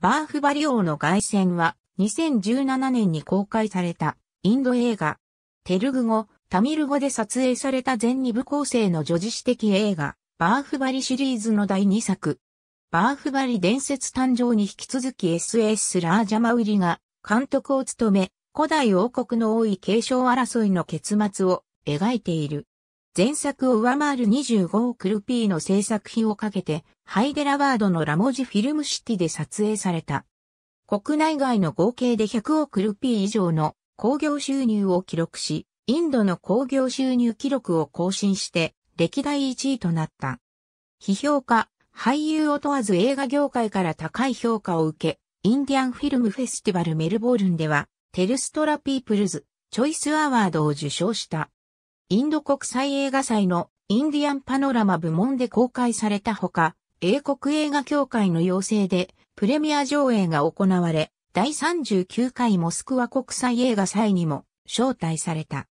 バーフバリ王の凱旋は2017年に公開されたインド映画。テルグ語、タミル語で撮影された全2部構成の女子史的映画、バーフバリシリーズの第2作。バーフバリ伝説誕生に引き続き SS ラージャマウリが監督を務め、古代王国の多い継承争いの結末を描いている。前作を上回る25億ルピーの制作費をかけてハイデラバードのラモジフィルムシティで撮影された。国内外の合計で100億ルピー以上の工業収入を記録し、インドの工業収入記録を更新して歴代1位となった。批評家、俳優を問わず映画業界から高い評価を受け、インディアンフィルムフェスティバルメルボールンでは、テルストラピープルズ、チョイスアワードを受賞した。インド国際映画祭のインディアンパノラマ部門で公開されたほか、英国映画協会の要請で、プレミア上映が行われ、第39回モスクワ国際映画祭にも招待された。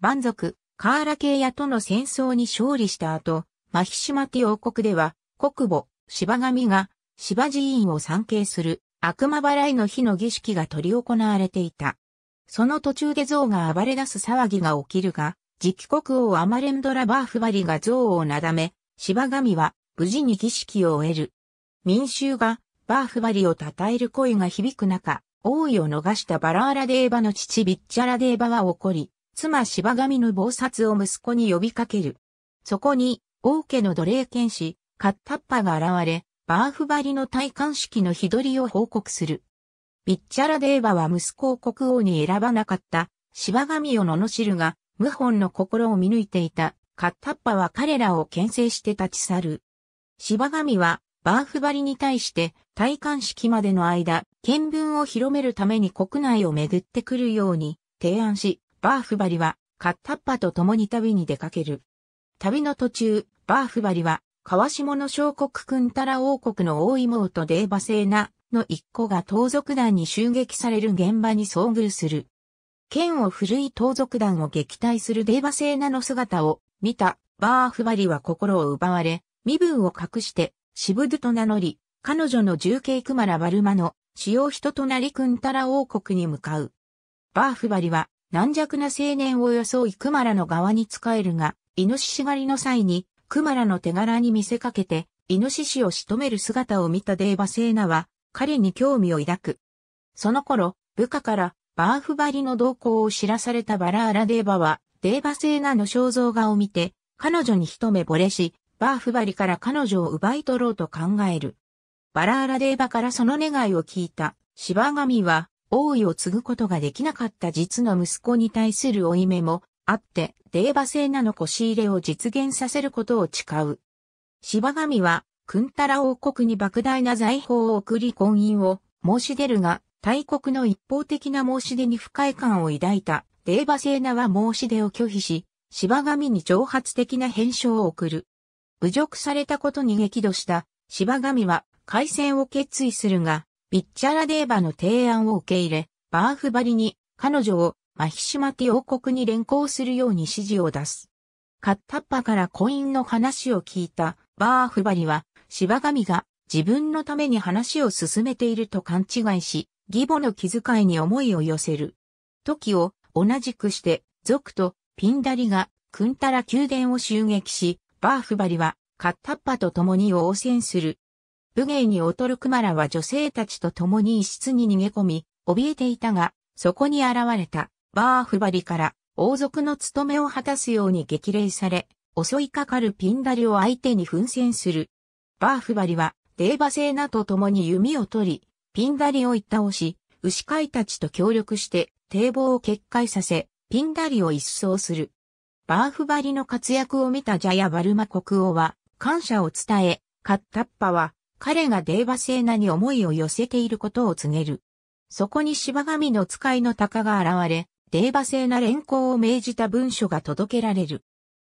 蛮族、カーラケイヤとの戦争に勝利した後、マヒシマティ王国では、国母、芝神が、芝寺院を参詣する悪魔払いの日の儀式が執り行われていた。その途中で像が暴れ出す騒ぎが起きるが、次期国王アマレンドラバーフバリが像をなだめ、芝神は無事に儀式を終える。民衆がバーフバリを称える声が響く中、王位を逃したバラーラデーバの父ビッチャラデーバは怒り、妻芝神の暴殺を息子に呼びかける。そこに、王家の奴隷剣士、カッタッパが現れ、バーフバリの戴冠式の日取りを報告する。ビッチャラデーバは息子を国王に選ばなかった、芝神を罵るが、謀反の心を見抜いていた、カッタッパは彼らを牽制して立ち去る。芝神は、バーフバリに対して、戴冠式までの間、見聞を広めるために国内を巡ってくるように提案し、バーフバリは、カッタッパと共に旅に出かける。旅の途中、バーフバリは、川下の小国クンタラ王国の大妹デーバセーナの一個が盗賊団に襲撃される現場に遭遇する。剣を振るい盗賊団を撃退するデーバセーナの姿を見たバーフバリは心を奪われ、身分を隠して、シブドゥと名乗り、彼女の重慶クマラバルマの主要人となりクンタラ王国に向かう。バーフバリは軟弱な青年を装いクマラの側に仕えるが、イノシシ狩りの際にクマラの手柄に見せかけて、イノシシを仕留める姿を見たデーバセーナは彼に興味を抱く。その頃、部下からバーフバリの動向を知らされたバラーラデーバは、デーバセーナの肖像画を見て、彼女に一目惚れし、バーフバリから彼女を奪い取ろうと考える。バラーラデーバからその願いを聞いた、芝神は、王位を継ぐことができなかった実の息子に対する負い目も、あって、デーバ制なのこし入れを実現させることを誓う。芝神は、クンタラ王国に莫大な財宝を送り婚姻を申し出るが、大国の一方的な申し出に不快感を抱いた、デーバ制名は申し出を拒否し、芝神に挑発的な返書を送る。侮辱されたことに激怒した芝神は開戦を決意するが、ビッチャラデーバの提案を受け入れ、バーフバリに彼女をマヒシマティ王国に連行するように指示を出す。カッタッパから婚姻の話を聞いたバーフバリは、芝神が自分のために話を進めていると勘違いし、義母の気遣いに思いを寄せる。時を同じくして、族とピンダリがクンタラ宮殿を襲撃し、バーフバリは、カッタッパと共に応戦する。武芸に劣るクマラは女性たちと共に一室に逃げ込み、怯えていたが、そこに現れた、バーフバリから、王族の務めを果たすように激励され、襲いかかるピンダリを相手に奮戦する。バーフバリは、デーバセーナと共に弓を取り、ピンダリを一倒し、牛飼いたちと協力して、堤防を決壊させ、ピンダリを一掃する。バーフバリの活躍を見たジャヤ・バルマ国王は感謝を伝え、カッタッパは彼がデーバセーナに思いを寄せていることを告げる。そこに芝神の使いの鷹が現れ、デーバセーナ連行を命じた文書が届けられる。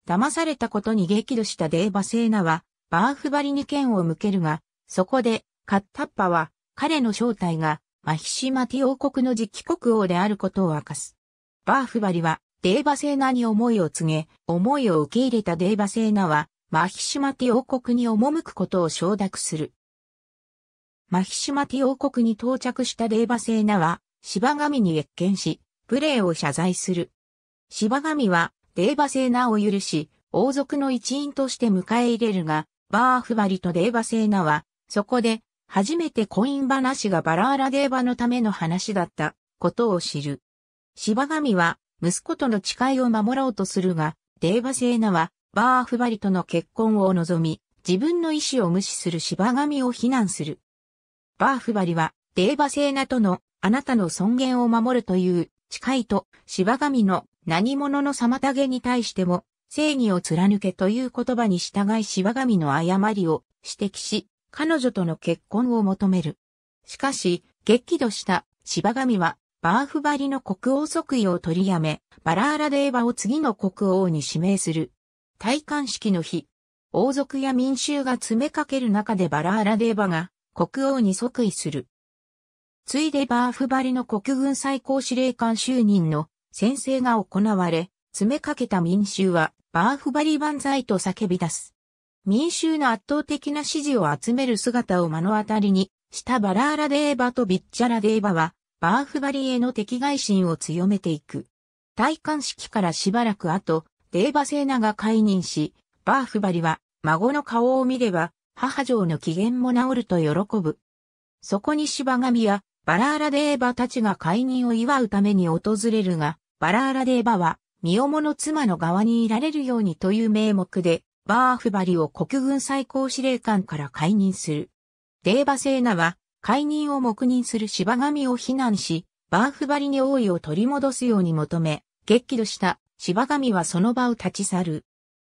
騙されたことに激怒したデーバセーナは、バーフバリに剣を向けるが、そこで、カッタッパは、彼の正体が、マヒシマティ王国の次期国王であることを明かす。バーフバリは、デーバセーナに思いを告げ、思いを受け入れたデーバセーナは、マヒシュマティ王国に赴くことを承諾する。マヒシュマティ王国に到着したデーバセーナは、芝神に越見し、無礼を謝罪する。芝神は、デーバセーナを許し、王族の一員として迎え入れるが、バーフバリとデーバセーナは、そこで、初めてコイン話がバラーラデーバのための話だったことを知る。芝神は息子との誓いを守ろうとするが、デーバセーナは、バーフバリとの結婚を望み、自分の意志を無視する芝神を非難する。バーフバリは、デーバセーナとの、あなたの尊厳を守るという、誓いと、芝神の何者の妨げに対しても、正義を貫けという言葉に従い芝神の誤りを指摘し、彼女との結婚を求める。しかし、激怒した芝神はバーフバリの国王即位を取りやめ、バラーラデーバを次の国王に指名する。戴冠式の日、王族や民衆が詰めかける中でバラーラデーバが国王に即位する。ついでバーフバリの国軍最高司令官就任の宣誓が行われ、詰めかけた民衆はバーフバリ万歳と叫び出す。民衆の圧倒的な支持を集める姿を目の当たりにしたバラーラデーバとビッチャラデーバはバーフバリへの敵外心を強めていく。戴冠式からしばらく後、デーバセーナが解任し、バーフバリは孫の顔を見れば母上の機嫌も治ると喜ぶ。そこに芝神やバラーラデーバたちが解任を祝うために訪れるが、バラーラデーバは、身重の妻の側にいられるようにという名目で、バーフバリを国軍最高司令官から解任する。デーバセーナは、解任を黙認する柴神を非難し、バーフバリに王位を取り戻すように求め、激怒した柴神はその場を立ち去る。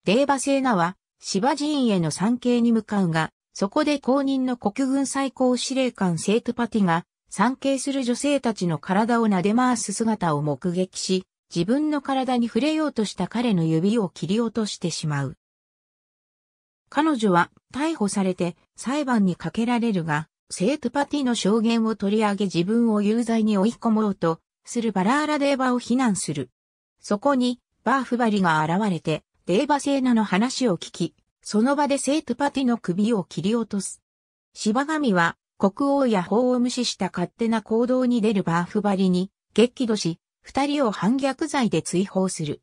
霊馬聖名は柴寺院への参詣に向かうが、そこで公認の国軍最高司令官セートパティが、参詣する女性たちの体を撫で回す姿を目撃し、自分の体に触れようとした彼の指を切り落としてしまう。彼女は逮捕されて裁判にかけられるが、セートパティの証言を取り上げ自分を有罪に追い込もうとするバラーラデーバを非難する。そこにバーフバリが現れてデーバセーナの話を聞き、その場でセートパティの首を切り落とす。芝神は国王や法を無視した勝手な行動に出るバーフバリに激怒し、二人を反逆罪で追放する。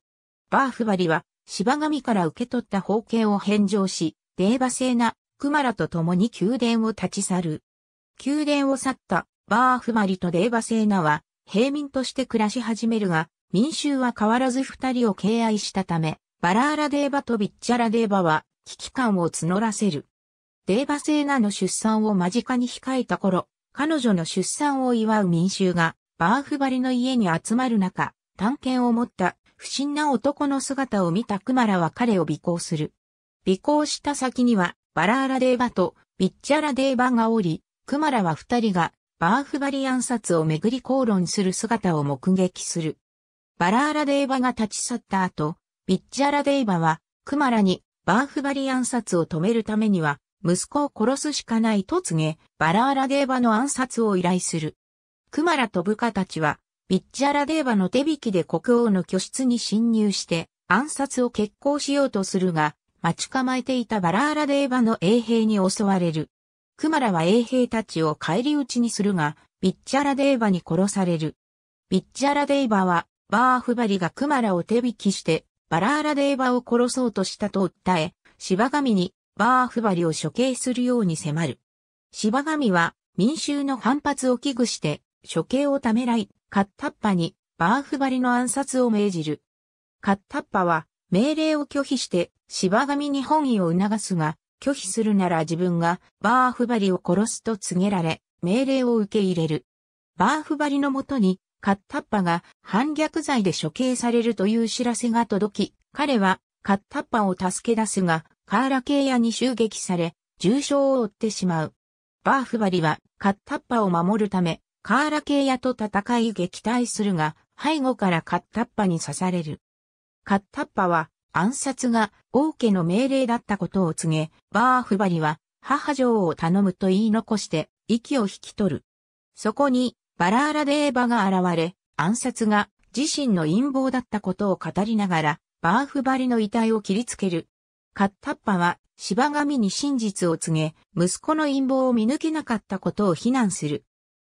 バーフバリは芝神から受け取った法権を返上し、デーバセーナ、クマラと共に宮殿を立ち去る。宮殿を去ったバーフマリとデーバセーナは平民として暮らし始めるが、民衆は変わらず二人を敬愛したため、バラーラデーバとビッチャラデーバは危機感を募らせる。デーバセーナの出産を間近に控えた頃、彼女の出産を祝う民衆がバーフバリの家に集まる中、探検を持った不審な男の姿を見たクマラは彼を尾行する。尾行した先にはバラーラデーバとビッチャラデーバがおり、クマラは二人がバーフバリ暗殺をめぐり口論する姿を目撃する。バラーラデーバが立ち去った後、ビッチャラデーバはクマラにバーフバリ暗殺を止めるためには息子を殺すしかないと告げ、バラーラデーバの暗殺を依頼する。クマラと部下たちは、ビッチャラデーバの手引きで国王の居室に侵入して、暗殺を決行しようとするが、待ち構えていたバラーラデーバの衛兵に襲われる。クマラは衛兵たちを返り討ちにするが、ビッチャラデーバに殺される。ビッチャラデーバは、バーフバリがクマラを手引きして、バラーラデーバを殺そうとしたと訴え、芝神にバーフバリを処刑するように迫る。芝神は民衆の反発を危惧して処刑をためらい、カッタッパにバーフバリの暗殺を命じる。カッタッパは命令を拒否して芝神に本意を促すが、拒否するなら自分がバーフバリを殺すと告げられ、命令を受け入れる。バーフバリのもとに、カッタッパが反逆罪で処刑されるという知らせが届き、彼はカッタッパを助け出すが、カーラケイヤに襲撃され、重傷を負ってしまう。バーフバリはカッタッパを守るため、カーラケイヤと戦い撃退するが、背後からカッタッパに刺される。カッタッパは暗殺が王家の命令だったことを告げ、バーフバリは母女王を頼むと言い残して息を引き取る。そこにバラーラデーバが現れ、暗殺が自身の陰謀だったことを語りながら、バーフバリの遺体を切りつける。カッタッパは芝神に真実を告げ、息子の陰謀を見抜けなかったことを非難する。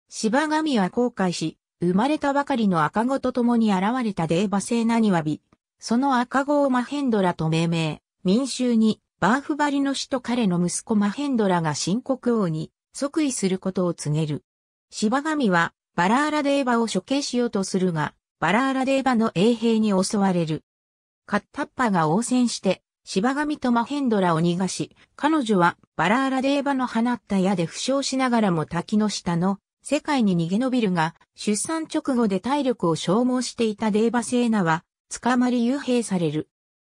芝神は後悔し、生まれたばかりの赤子と共に現れたデーバセーにわび、その赤子をマヘンドラと命名、民衆にバーフバリの死と彼の息子マヘンドラが新国王に即位することを告げる。芝神はバラーラデーバを処刑しようとするが、バラーラデーバの衛兵に襲われる。カッタッパが応戦して、芝神とマヘンドラを逃がし、彼女はバラーラデーバの放った矢で負傷しながらも滝の下の世界に逃げ延びるが、出産直後で体力を消耗していたデーバセーナは捕まり幽閉される。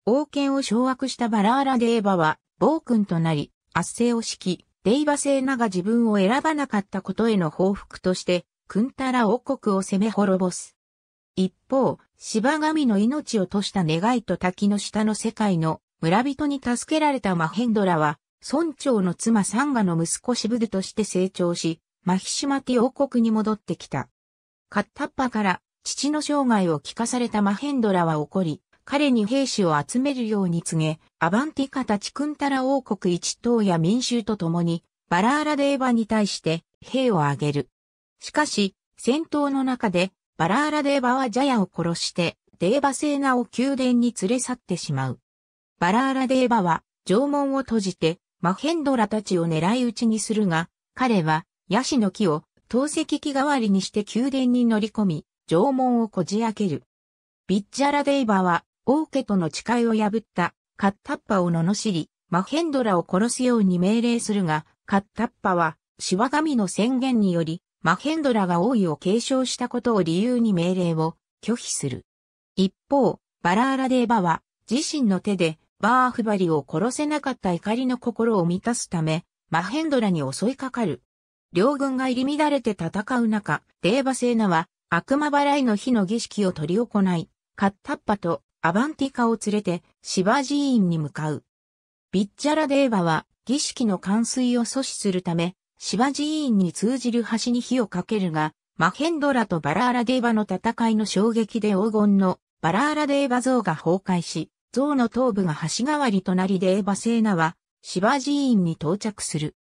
王権を掌握したバラーラデーバは、暴君となり、圧政を敷き、デイバ聖なが自分を選ばなかったことへの報復として、クンタラ王国を攻め滅ぼす。一方、芝神の命を賭した願いと滝の下の世界の村人に助けられたマヘンドラは、村長の妻サンガの息子シブルとして成長し、マヒシマティ王国に戻ってきた。カッタッパから父の生涯を聞かされたマヘンドラは怒り、彼に兵士を集めるように告げ、アバンティカタチクンタラ王国一党や民衆と共に、バラーラデーバに対して兵を挙げる。しかし、戦闘の中で、バラーラデーバはジャヤを殺して、デーバセーナを宮殿に連れ去ってしまう。バラーラデーバは、城門を閉じて、マヘンドラたちを狙い撃ちにするが、彼は、ヤシの木を、透析機代わりにして宮殿に乗り込み、城門をこじ開ける。ビッジャラデイバは、王家との誓いを破った、カッタッパを罵り、マヘンドラを殺すように命令するが、カッタッパは、シワ神の宣言により、マヘンドラが王位を継承したことを理由に命令を拒否する。一方、バラーラデーバは、自身の手で、バーフバリを殺せなかった怒りの心を満たすため、マヘンドラに襲いかかる。両軍が入り乱れて戦う中、デーバセーナは、悪魔払いの日の儀式を執り行い、カッタッパとアバンティカを連れてシバ寺院に向かう。ビッジャラデーバは儀式の冠水を阻止するため、シバ寺院に通じる橋に火をかけるが、マヘンドラとバラーラデーバの戦いの衝撃で黄金のバラーラデーバ像が崩壊し、像の頭部が橋代わりとなりデーバセーナは、シバ寺院に到着する。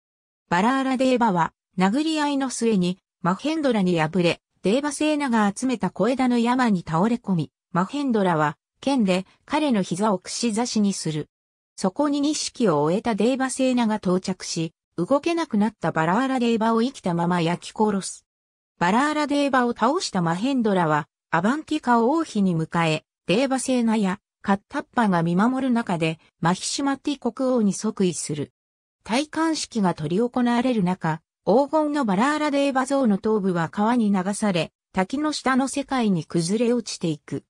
バラーラデーバは、殴り合いの末に、マヘンドラに敗れ、デーバセーナが集めた小枝の山に倒れ込み、マヘンドラは、剣で彼の膝を串刺しにする。そこに錦を終えたデーバセーナが到着し、動けなくなったバラーラデーバを生きたまま焼き殺す。バラーラデーバを倒したマヘンドラは、アバンティカを王妃に迎え、デーバセーナやカッタッパが見守る中で、マヒシュマティ国王に即位する。戴冠式が取り行われる中、黄金のバラーラデーバ像の頭部は川に流され、滝の下の世界に崩れ落ちていく。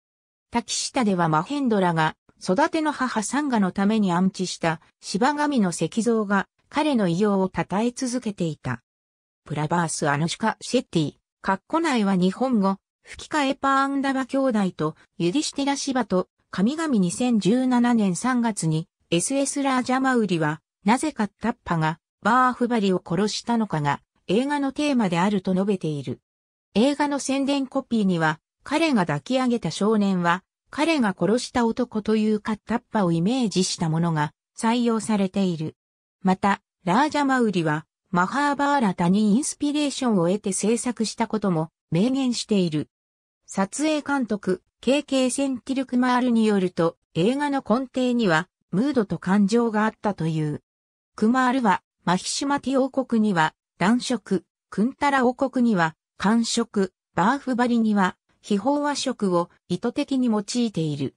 滝下ではマヘンドラが育ての母サンガのために安置した芝神の石像が彼の異様を称え続けていた。プラバース・アノシカ・シェッティ、カッコ内は日本語、吹き替えパーンダバ兄弟とユディシティラ・シバと神々2017年3月に SS ラージャマウリはなぜかタッパがバーフバリを殺したのかが映画のテーマであると述べている。映画の宣伝コピーには、彼が抱き上げた少年は、彼が殺した男というカッタッパをイメージしたものが採用されている。また、ラージャマウリは、マハーバーラタにインスピレーションを得て制作したことも明言している。撮影監督、KK センティルクマールによると、映画の根底には、ムードと感情があったという。クマールは、マヒシュマティ王国には、乱色、クンタラ王国には、寒色、バーフバリには、非宝和色を意図的に用いている。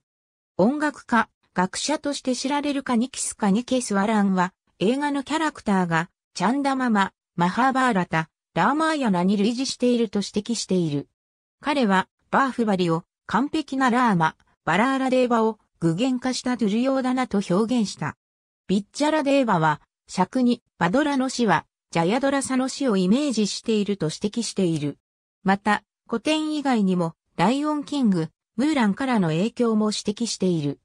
音楽家、学者として知られるカニキスカニケスワランは、映画のキャラクターが、チャンダママ、マハーバーラタ、ラーマーヤナに類似していると指摘している。彼は、バーフバリを、完璧なラーマ、バラーラデーバを具現化したドゥルヨーダナと表現した。ビッチャラデーバは、尺にバドラの死はジャヤドラサの死をイメージしていると指摘している。また、古典以外にもライオンキング、ムーランからの影響も指摘している。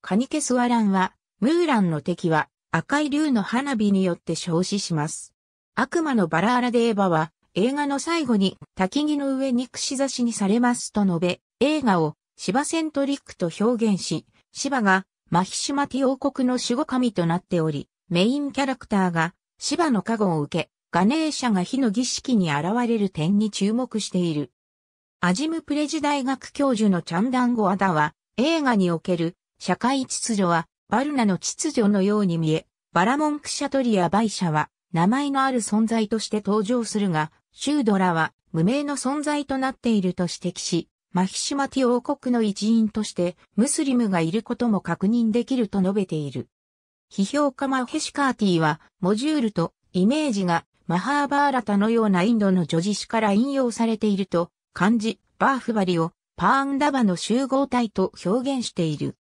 カニケスワランは、ムーランの敵は赤い竜の花火によって焼死します。悪魔のバラーラデーバは映画の最後に滝木の上に串刺しにされますと述べ、映画を芝セントリックと表現し、芝がマヒシマティ王国の守護神となっており、メインキャラクターが芝の加護を受け、ガネーシャが火の儀式に現れる点に注目している。アジムプレジ大学教授のチャンダンゴアダは、映画における社会秩序は、バルナの秩序のように見え、バラモンクシャトリアバイシャは、名前のある存在として登場するが、シュードラは無名の存在となっていると指摘し、マヒシュマティ王国の一員としてムスリムがいることも確認できると述べている。批評家マヘシカーティは、モジュールとイメージがマハーバーラタのようなインドの叙事詩から引用されていると、漢字、バーフバリをパーンダバの集合体と表現している。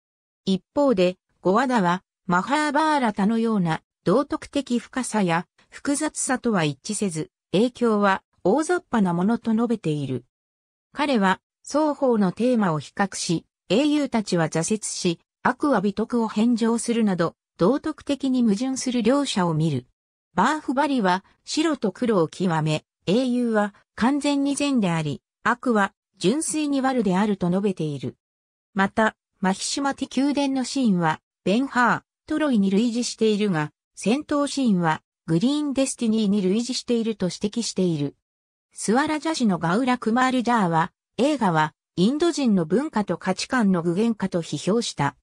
一方で、ゴワダは、マハーバーラタのような道徳的深さや複雑さとは一致せず、影響は大雑把なものと述べている。彼は、双方のテーマを比較し、英雄たちは挫折し、悪は美徳を返上するなど、道徳的に矛盾する両者を見る。バーフバリは白と黒を極め、英雄は完全に善であり、悪は純粋に悪であると述べている。また、マヒシュマティ宮殿のシーンは、ベンハー、トロイに類似しているが、戦闘シーンは、グリーンデスティニーに類似していると指摘している。スワラジャジのガウラ・クマール・ジャーは、映画は、インド人の文化と価値観の具現化と批評した。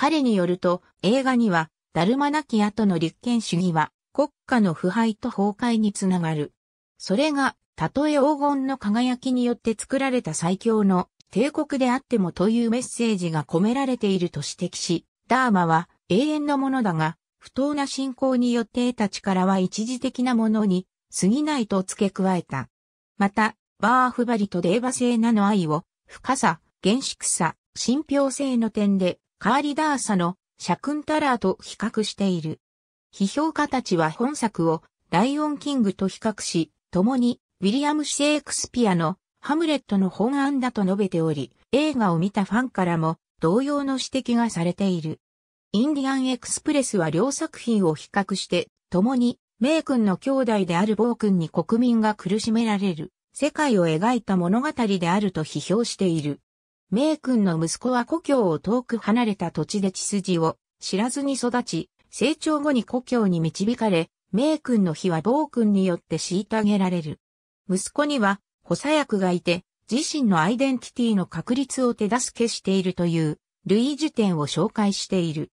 彼によると、映画には、ダルマなき後の立憲主義は、国家の腐敗と崩壊につながる。それが、たとえ黄金の輝きによって作られた最強の帝国であってもというメッセージが込められていると指摘し、ダーマは永遠のものだが、不当な信仰によって得た力は一時的なものに過ぎないと付け加えた。また、バーフバリとデーバ性なの愛を、深さ、厳粛さ、信憑性の点でカーリダーサのシャクンタラーと比較している。批評家たちは本作をライオンキングと比較し、共にウィリアム・シェイクスピアのハムレットの本案だと述べており、映画を見たファンからも同様の指摘がされている。インディアン・エクスプレスは両作品を比較して、共にメイ君の兄弟であるボー君に国民が苦しめられる世界を描いた物語であると批評している。名君の息子は故郷を遠く離れた土地で血筋を知らずに育ち、成長後に故郷に導かれ、名君の日は暴君によって虐げられる。息子には補佐役がいて、自身のアイデンティティの確立を手助けしているという、ルイージュ展を紹介している。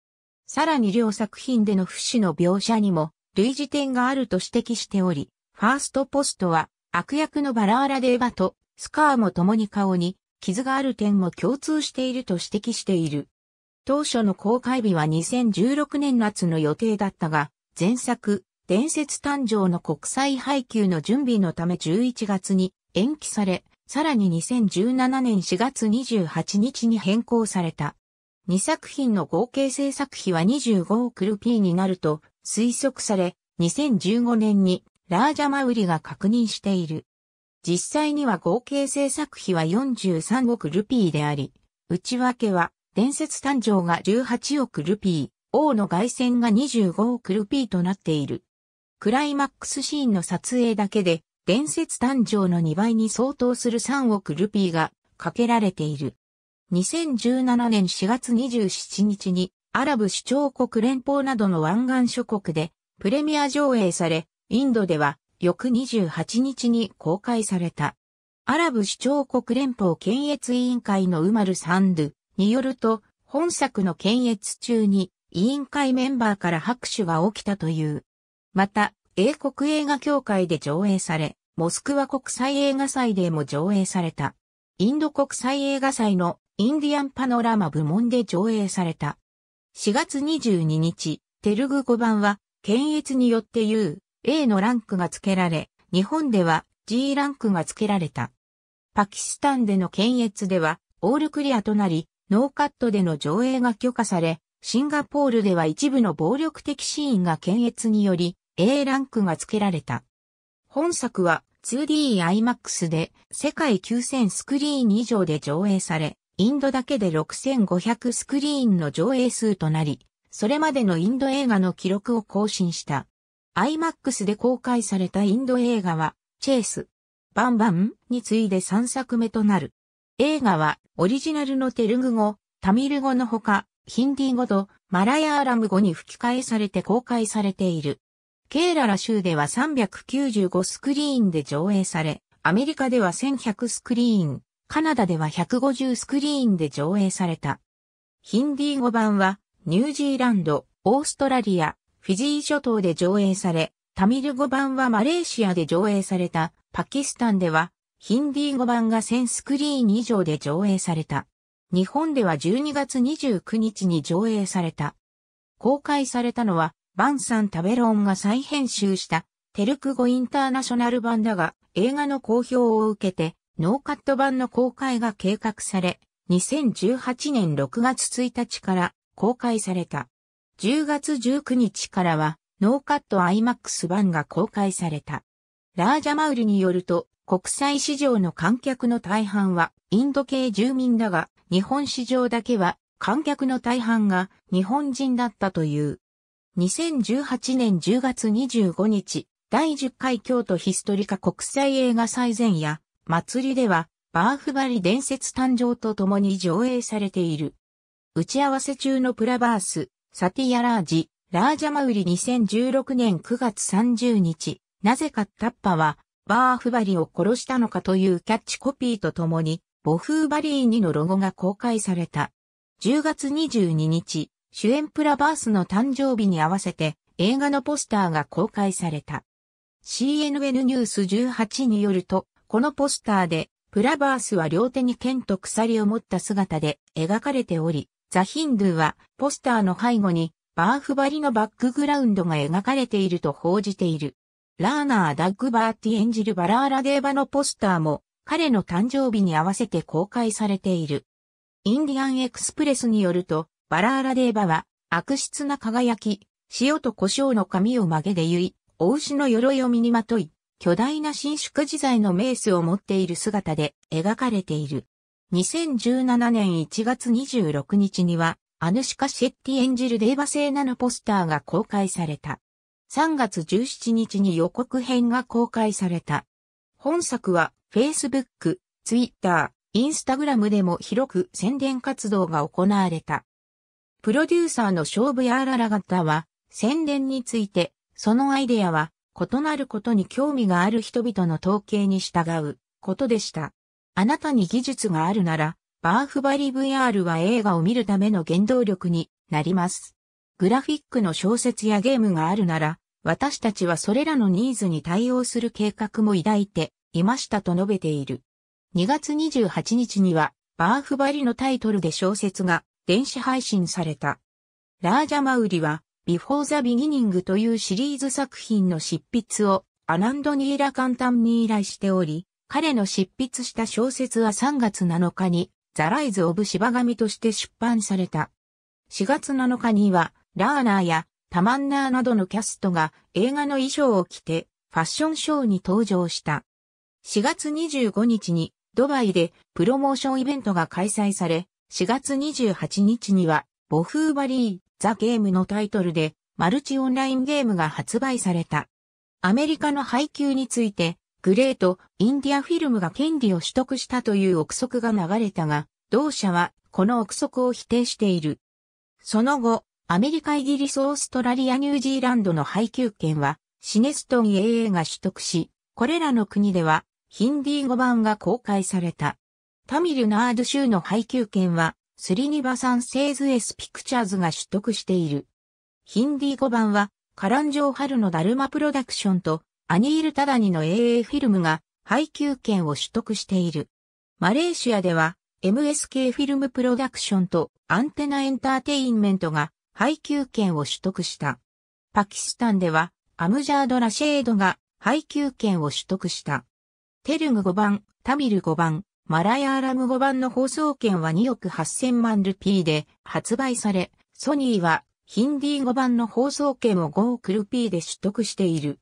さらに両作品での不死の描写にも、類似点があると指摘しており、ファーストポストは、悪役のバラーラデーバと、スカーも共に顔に、傷がある点も共通していると指摘している。当初の公開日は2016年夏の予定だったが、前作、伝説誕生の国際配給の準備のため11月に延期され、さらに2017年4月28日に変更された。2作品の合計制作費は25億ルピーになると推測され、2015年にラージャマウリが確認している。実際には合計制作費は43億ルピーであり、内訳は伝説誕生が18億ルピー、王の凱旋が25億ルピーとなっている。クライマックスシーンの撮影だけで、伝説誕生の2倍に相当する3億ルピーがかけられている。2017年4月27日にアラブ首長国連邦などの湾岸諸国でプレミア上映され、インドでは翌28日に公開された。アラブ首長国連邦検閲委員会のウマル・サンドゥによると、本作の検閲中に委員会メンバーから拍手が起きたという。また、英国映画協会で上映され、モスクワ国際映画祭でも上映された。インド国際映画祭のインディアンパノラマ部門で上映された。4月22日、テルグ5番は、検閲によって言う、A のランクが付けられ、日本では G ランクが付けられた。パキスタンでの検閲では、オールクリアとなり、ノーカットでの上映が許可され、シンガポールでは一部の暴力的シーンが検閲により、A ランクが付けられた。本作は 2DIMAX で世界9000スクリーン以上で上映され、インドだけで6500スクリーンの上映数となり、それまでのインド映画の記録を更新した。IMAX で公開されたインド映画は、チェイス、バンバンに次いで3作目となる。映画は、オリジナルのテルグ語、タミル語のほか、ヒンディー語とマラヤーラム語に吹き替えされて公開されている。ケーララ州では395スクリーンで上映され、アメリカでは1100スクリーン、カナダでは150スクリーンで上映された。ヒンディー語版は、ニュージーランド、オーストラリア、フィジー諸島で上映され、タミル語版はマレーシアで上映された、パキスタンでは、ヒンディー語版が1000スクリーン以上で上映された。日本では12月29日に上映された。公開されたのは、バンサン・タベロンが再編集した、テルク語インターナショナル版だが、映画の好評を受けて、ノーカット版の公開が計画され、2018年6月1日から公開された。10月19日からは、ノーカット IMAX 版が公開された。ラージャマウルによると、国際市場の観客の大半はインド系住民だが、日本市場だけは観客の大半が日本人だったという。2018年10月25日、第10回京都ヒストリカ国際映画祭前夜、祭りでは、バーフバリ伝説誕生と共に上映されている。打ち合わせ中のプラバース、サティア・ラージ、ラージャマウリ2016年9月30日、なぜかタッパは、バーフバリを殺したのかというキャッチコピーとともに、ボフーバリーニのロゴが公開された。10月22日、主演プラバースの誕生日に合わせて映画のポスターが公開された。CNN ニュース18によると、このポスターで、プラバースは両手に剣と鎖を持った姿で描かれており、ザ・ヒンドゥーは、ポスターの背後に、バーフバリのバックグラウンドが描かれていると報じている。ラーナー・ダッグバーティ演じるバラーラ・デーバのポスターも、彼の誕生日に合わせて公開されている。インディアンエクスプレスによると、バラーラ・デーバは、悪質な輝き、塩と胡椒の髪を曲げで結い、お牛の鎧を身にまとい、巨大な伸縮自在のメースを持っている姿で描かれている。2017年1月26日には、アヌシカ・シェッティ演じるデーバ製ナのポスターが公開された。3月17日に予告編が公開された。本作は Facebook、Twitter、Instagram でも広く宣伝活動が行われた。プロデューサーの勝負やあららがたは、宣伝について、そのアイデアは、異なることに興味がある人々の統計に従うことでした。あなたに技術があるなら、バーフバリ VR は映画を見るための原動力になります。グラフィックの小説やゲームがあるなら、私たちはそれらのニーズに対応する計画も抱いていましたと述べている。2月28日には、バーフバリのタイトルで小説が電子配信された。ラージャマウリは、ビフォーザビギニングというシリーズ作品の執筆をアナンド・ニーラ・カンタンに依頼しており、彼の執筆した小説は3月7日にザライズ・オブ・シバガミとして出版された。4月7日にはラーナーやタマンナーなどのキャストが映画の衣装を着てファッションショーに登場した。4月25日にドバイでプロモーションイベントが開催され、4月28日にはボフーバリー・ザ・ゲームのタイトルでマルチオンラインゲームが発売された。アメリカの配給についてグレート・インディア・フィルムが権利を取得したという憶測が流れたが、同社はこの憶測を否定している。その後、アメリカ・イギリス・オーストラリア・ニュージーランドの配給権は、シネストン AA が取得し、これらの国では、ヒンディー語版が公開された。タミルナード州の配給権は、スリニバサン・セーズ・エス・ピクチャーズが取得している。ヒンディー語版は、カランジョー・ハルのダルマプロダクションと、アニール・タダニの AA フィルムが配給権を取得している。マレーシアでは MSK フィルムプロダクションとアンテナエンターテインメントが配給権を取得した。パキスタンではアムジャード・ラシェードが配給権を取得した。テルグ5番、タミル5番、マラヤーラム5番の放送権は2億8000万ルピーで発売され、ソニーはヒンディー語番の放送権を5億ルピーで取得している。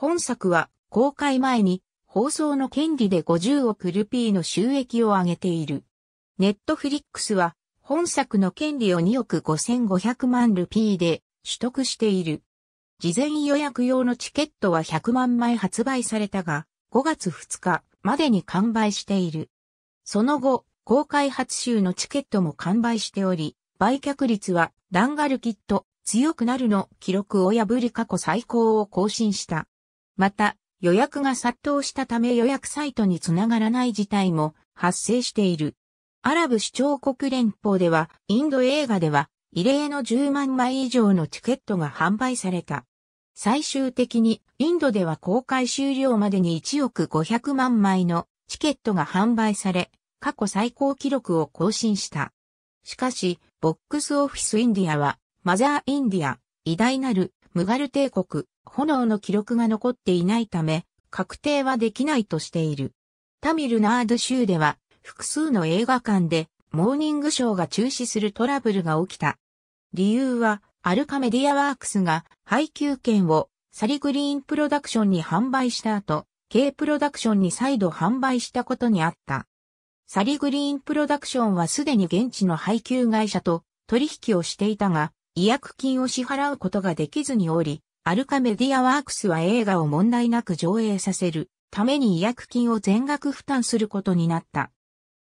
本作は公開前に放送の権利で50億ルピーの収益を上げている。ネットフリックスは本作の権利を2億5500万ルピーで取得している。事前予約用のチケットは100万枚発売されたが、5月2日までに完売している。その後、公開初週のチケットも完売しており、売却率はダンガルキット強くなるの記録を破り過去最高を更新した。また、予約が殺到したため予約サイトにつながらない事態も発生している。アラブ首長国連邦では、インド映画では、異例の10万枚以上のチケットが販売された。最終的に、インドでは公開終了までに1億500万枚のチケットが販売され、過去最高記録を更新した。しかし、ボックスオフィスインディアは、マザーインディア、偉大なるムガル帝国、炎の記録が残っていないため、確定はできないとしている。タミルナード州では、複数の映画館で、モーニングショーが中止するトラブルが起きた。理由は、アルカメディアワークスが配給権をサリグリーンプロダクションに販売した後、K プロダクションに再度販売したことにあった。サリグリーンプロダクションはすでに現地の配給会社と取引をしていたが、違約金を支払うことができずにおり、アルカメディアワークスは映画を問題なく上映させるために違約金を全額負担することになった。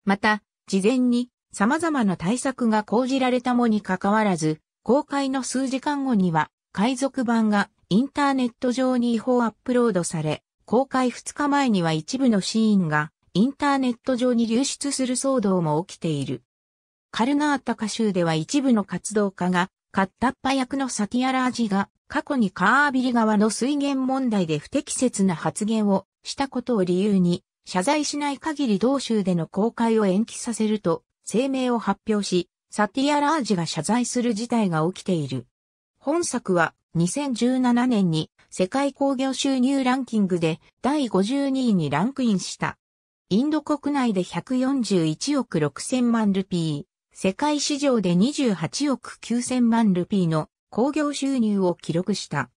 また、事前に様々な対策が講じられたもにかかわらず、公開の数時間後には、海賊版がインターネット上に違法アップロードされ、公開2日前には一部のシーンがインターネット上に流出する騒動も起きている。カルナータカ州では一部の活動家が、カッタッパ役のサティアラージが過去にカービリ川の水源問題で不適切な発言をしたことを理由に、謝罪しない限り同州での公開を延期させると声明を発表し、サティアラージが謝罪する事態が起きている。本作は2017年に世界興行収入ランキングで第52位にランクインした。インド国内で141億6000万ルピー、世界市場で28億9000万ルピーの興行収入を記録した。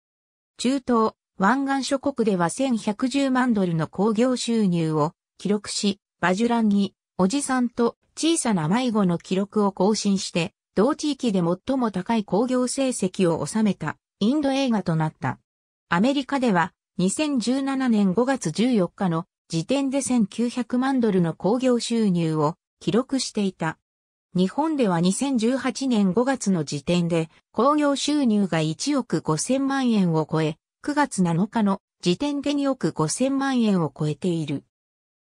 中東、湾岸諸国では1110万ドルの興行収入を記録し、バジュランギ、おじさんと小さな迷子の記録を更新して、同地域で最も高い興行成績を収めたインド映画となった。アメリカでは2017年5月14日の時点で1900万ドルの興行収入を記録していた。日本では2018年5月の時点で、興行収入が1億5000万円を超え、9月7日の時点で2億5000万円を超えている。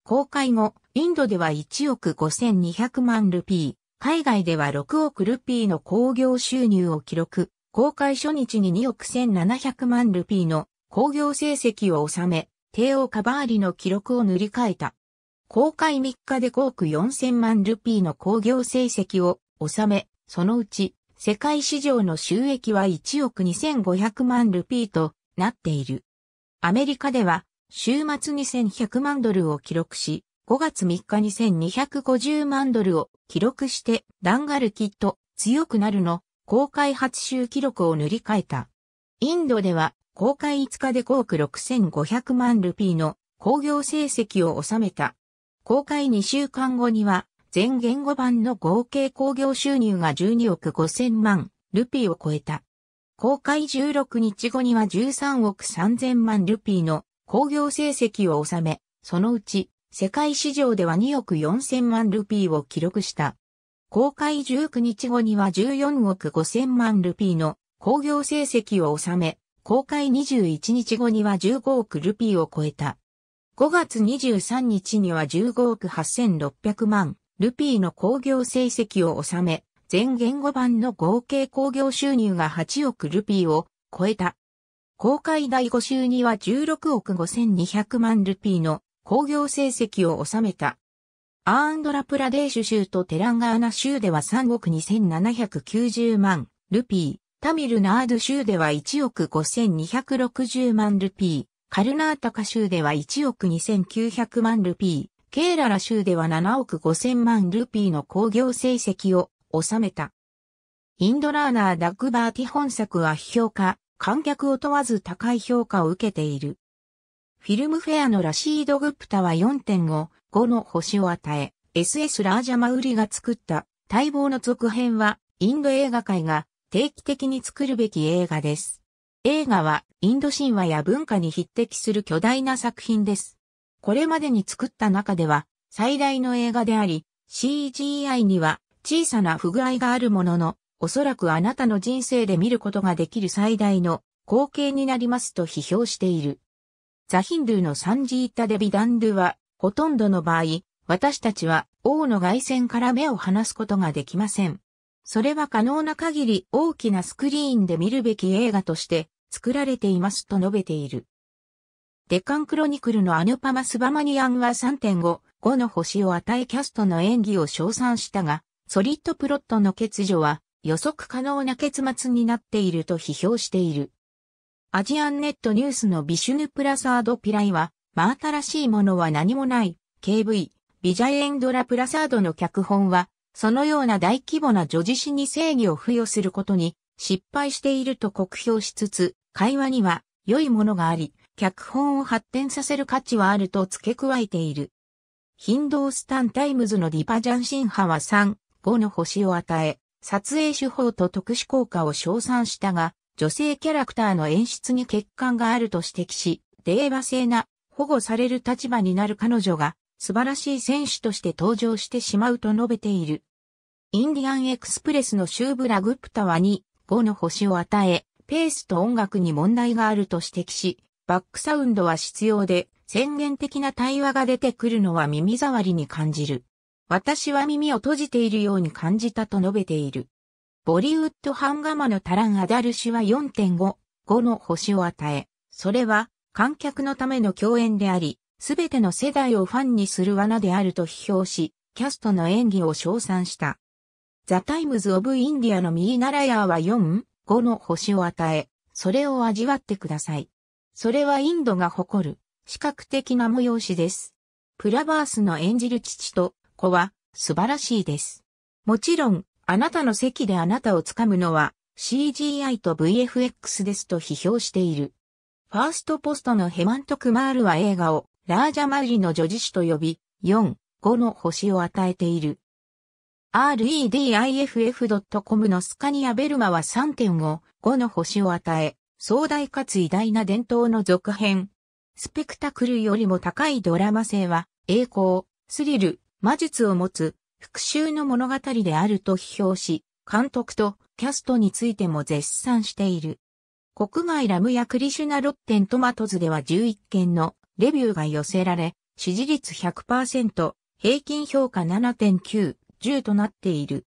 公開後、インドでは1億5200万ルピー、海外では6億ルピーの興行収入を記録、公開初日に2億1700万ルピーの興行成績を収め、帝王カバーリの記録を塗り替えた。公開3日で5億4000万ルピーの工業成績を収め、そのうち世界市場の収益は1億2500万ルピーとなっている。アメリカでは週末2100万ドルを記録し、5月3日に1250万ドルを記録してダンガルキット強くなるの公開初週記録を塗り替えた。インドでは公開5日で5億6500万ルピーの工業成績を収めた。公開2週間後には、全言語版の合計興行収入が12億5千万ルピーを超えた。公開16日後には13億3千万ルピーの興行成績を収め、そのうち世界市場では2億4千万ルピーを記録した。公開19日後には14億5千万ルピーの興行成績を収め、公開21日後には15億ルピーを超えた。5月23日には15億8600万ルピーの工業成績を収め、全言語版の合計工業収入が8億ルピーを超えた。公開第5週には16億5200万ルピーの工業成績を収めた。アーンドラプラデーシュ州とテランガーナ州では3億2790万ルピー、タミルナード州では1億5260万ルピー。カルナータカ州では1億2900万ルピー、ケーララ州では7億5000万ルピーの工業成績を収めた。インドラーナー・ダッグバーティ本作は評価、観客を問わず高い評価を受けている。フィルムフェアのラシード・グプタは4.5、5の星を与え、SS ラージャマウリが作った待望の続編はインド映画界が定期的に作るべき映画です。映画はインド神話や文化に匹敵する巨大な作品です。これまでに作った中では最大の映画であり、CGI には小さな不具合があるものの、おそらくあなたの人生で見ることができる最大の光景になりますと批評している。ザ・ヒンドゥーのサンジータ・デビ・ダンドゥは、ほとんどの場合、私たちは王の外線から目を離すことができません。それは可能な限り大きなスクリーンで見るべき映画として作られていますと述べている。デカンクロニクルのアヌパマスバマニアンは3.5、5の星を与えキャストの演技を称賛したが、ソリッドプロットの欠如は予測可能な結末になっていると批評している。アジアンネットニュースのビシュヌプラサードピライは、真新しいものは何もない、KV、ビジャエンドラプラサードの脚本は、そのような大規模な女児史に正義を付与することに失敗していると酷評しつつ、会話には良いものがあり、脚本を発展させる価値はあると付け加えている。ヒンドースタンタイムズのディパジャンシン派は3、5の星を与え、撮影手法と特殊効果を称賛したが、女性キャラクターの演出に欠陥があると指摘し、令和性な保護される立場になる彼女が素晴らしい選手として登場してしまうと述べている。インディアンエクスプレスのシューブラグプタは2、5の星を与え、ペースと音楽に問題があると指摘し、バックサウンドは必要で、宣言的な対話が出てくるのは耳障りに感じる。私は耳を閉じているように感じたと述べている。ボリウッドハンガマのタラン・アダル氏は4.5、5の星を与え、それは観客のための共演であり、すべての世代をファンにする罠であると批評し、キャストの演技を称賛した。ザ・タイムズ・オブ・インディアのミーナラヤーは4、5の星を与え、それを味わってください。それはインドが誇る視覚的な催しです。プラバースの演じる父と子は素晴らしいです。もちろん、あなたの席であなたをつかむのは CGI と VFX ですと批評している。ファーストポストのヘマント・クマールは映画をラージャマウリの女子種と呼び、4、5の星を与えている。rediff.com のスカニアベルマは3.5、5の星を与え、壮大かつ偉大な伝統の続編。スペクタクルよりも高いドラマ性は、栄光、スリル、魔術を持つ、復讐の物語であると批評し、監督とキャストについても絶賛している。国外ラムやクリシュナロッテントマトズでは11件のレビューが寄せられ、支持率100%、平均評価7.9、10となっている。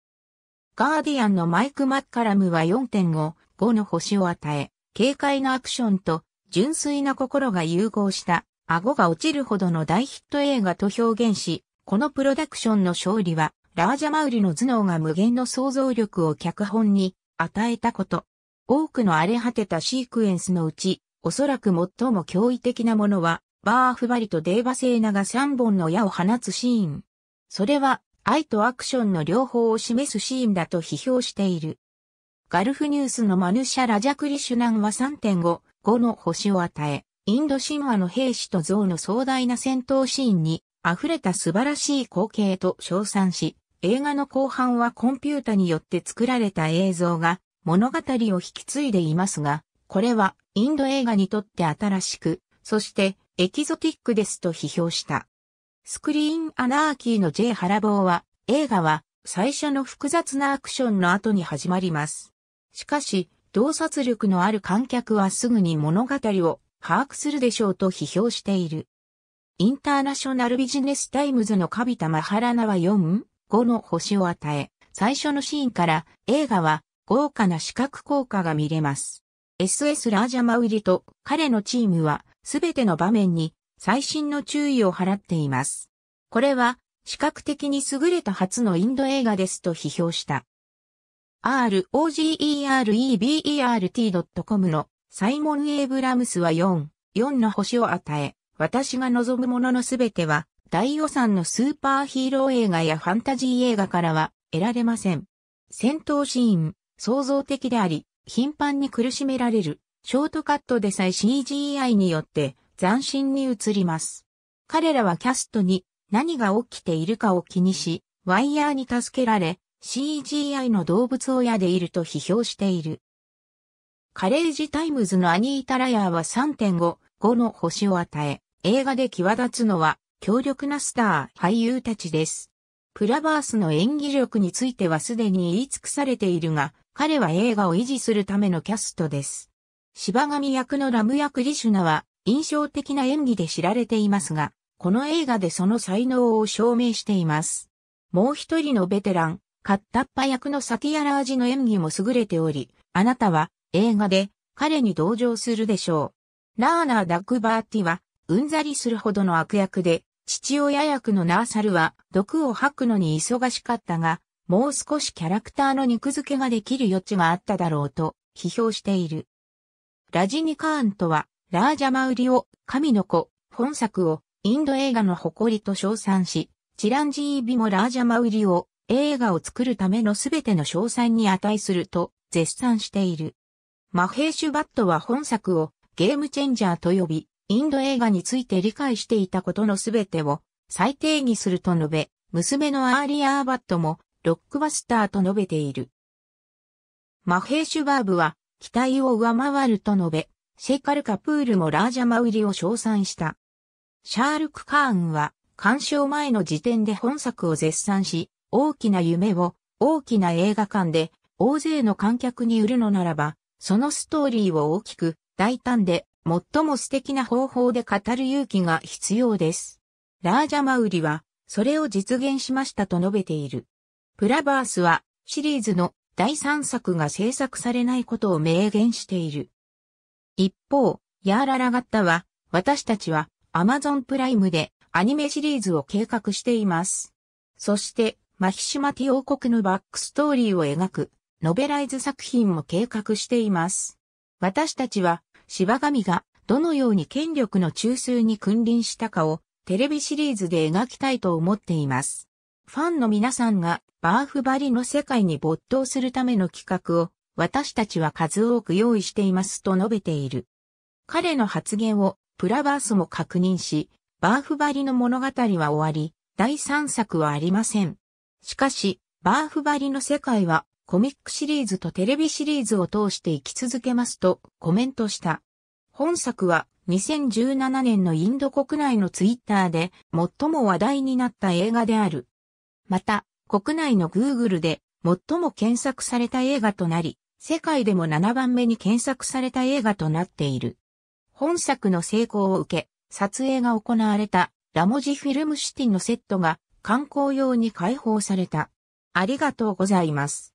ガーディアンのマイク・マッカラムは4.5、5の星を与え、軽快なアクションと純粋な心が融合した顎が落ちるほどの大ヒット映画と表現し、このプロダクションの勝利は、ラージャマウリの頭脳が無限の想像力を脚本に与えたこと。多くの荒れ果てたシークエンスのうち、おそらく最も驚異的なものは、バーフバリとデーバセーナが3本の矢を放つシーン。それは愛とアクションの両方を示すシーンだと批評している。ガルフニュースのマヌシャ・ラジャクリシュナンは3.5、5の星を与え、インド神話の兵士と像の壮大な戦闘シーンに溢れた素晴らしい光景と称賛し、映画の後半はコンピュータによって作られた映像が物語を引き継いでいますが、これはインド映画にとって新しく、そしてエキゾティックですと批評した。スクリーンアナーキーの J ハラボーは、映画は最初の複雑なアクションの後に始まります。しかし、洞察力のある観客はすぐに物語を把握するでしょうと批評している。インターナショナルビジネスタイムズのカビタ・マハラナは4、5の星を与え、最初のシーンから映画は豪華な視覚効果が見れます。SS ラージャマウリと彼のチームはすべての場面に最新の注意を払っています。これは視覚的に優れた初のインド映画ですと批評した。rogerebert.com のサイモン・エイブラムスは4、4の星を与え、私が望むもののすべては大予算のスーパーヒーロー映画やファンタジー映画からは得られません。戦闘シーン、創造的であり、頻繁に苦しめられる。ショートカットでさえ CGI によって斬新に映ります。彼らはキャストに何が起きているかを気にし、ワイヤーに助けられ、CGI の動物をでいると批評している。カレージタイムズのアニータラヤーは3.5、5の星を与え、映画で際立つのは強力なスター、俳優たちです。プラバースの演技力についてはすでに言い尽くされているが、彼は映画を維持するためのキャストです。柴神役のラム役リシュナは印象的な演技で知られていますが、この映画でその才能を証明しています。もう一人のベテラン、カッタッパ役のサティアラージの演技も優れており、あなたは映画で彼に同情するでしょう。ラーナー・ダックバーティはうんざりするほどの悪役で、父親役のナーサルは毒を吐くのに忙しかったが、もう少しキャラクターの肉付けができる余地があっただろうと批評している。ラジニカーンとは、ラージャマウリを、神の子、本作を、インド映画の誇りと称賛し、チランジービもラージャマウリを、映画を作るためのすべての称賛に値すると、絶賛している。マヘーシュバットは本作を、ゲームチェンジャーと呼び、インド映画について理解していたことのすべてを、再定義すると述べ、娘のアーリアーバットも、ロックバスターと述べている。マヘーシュバーブは、期待を上回ると述べ、シェカルカプールもラージャマウリを称賛した。シャールク・カーンは、鑑賞前の時点で本作を絶賛し、大きな夢を大きな映画館で大勢の観客に売るのならば、そのストーリーを大きく大胆で最も素敵な方法で語る勇気が必要です。ラージャマウリはそれを実現しましたと述べている。プラバースはシリーズの第3作が制作されないことを明言している。一方、ヤーララガッタは、私たちは Amazon プライムでアニメシリーズを計画しています。そして、マヒシマティ王国のバックストーリーを描く、ノベライズ作品も計画しています。私たちは、芝神がどのように権力の中枢に君臨したかをテレビシリーズで描きたいと思っています。ファンの皆さんがバーフバリの世界に没頭するための企画を私たちは数多く用意していますと述べている。彼の発言をプラバースも確認し、バーフバリの物語は終わり、第3作はありません。しかし、バーフバリの世界はコミックシリーズとテレビシリーズを通して生き続けますとコメントした。本作は2017年のインド国内のツイッターで最も話題になった映画である。また、国内の Google で最も検索された映画となり、世界でも7番目に検索された映画となっている。本作の成功を受け、撮影が行われたラモジフィルムシティのセットが観光用に開放された。ありがとうございます。